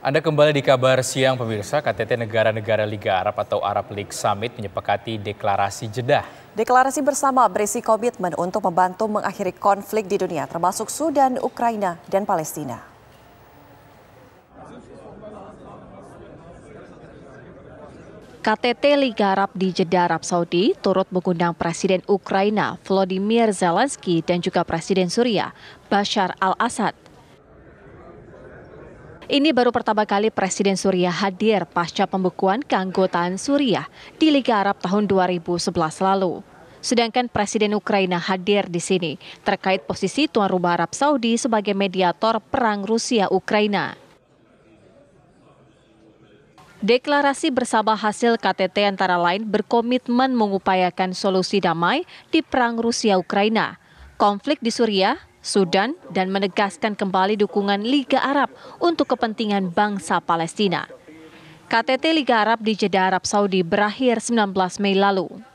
Anda kembali di kabar siang pemirsa, KTT Negara-Negara Liga Arab atau Arab League Summit menyepakati deklarasi jedah. Deklarasi bersama berisi komitmen untuk membantu mengakhiri konflik di dunia termasuk Sudan, Ukraina, dan Palestina. KTT Liga Arab di Jeddah, Arab Saudi turut mengundang Presiden Ukraina Volodymyr Zelensky dan juga Presiden Suriah Bashar al-Assad ini baru pertama kali Presiden Suriah hadir pasca pembekuan keanggotaan Suriah di Liga Arab tahun 2011 lalu. Sedangkan Presiden Ukraina hadir di sini terkait posisi tuan rumah Arab Saudi sebagai mediator perang Rusia-Ukraina. Deklarasi bersama hasil KTT antara lain berkomitmen mengupayakan solusi damai di perang Rusia-Ukraina, konflik di Suriah, Sudan dan menegaskan kembali dukungan Liga Arab untuk kepentingan bangsa Palestina. KTT Liga Arab di Jeddah Arab Saudi berakhir 19 Mei lalu.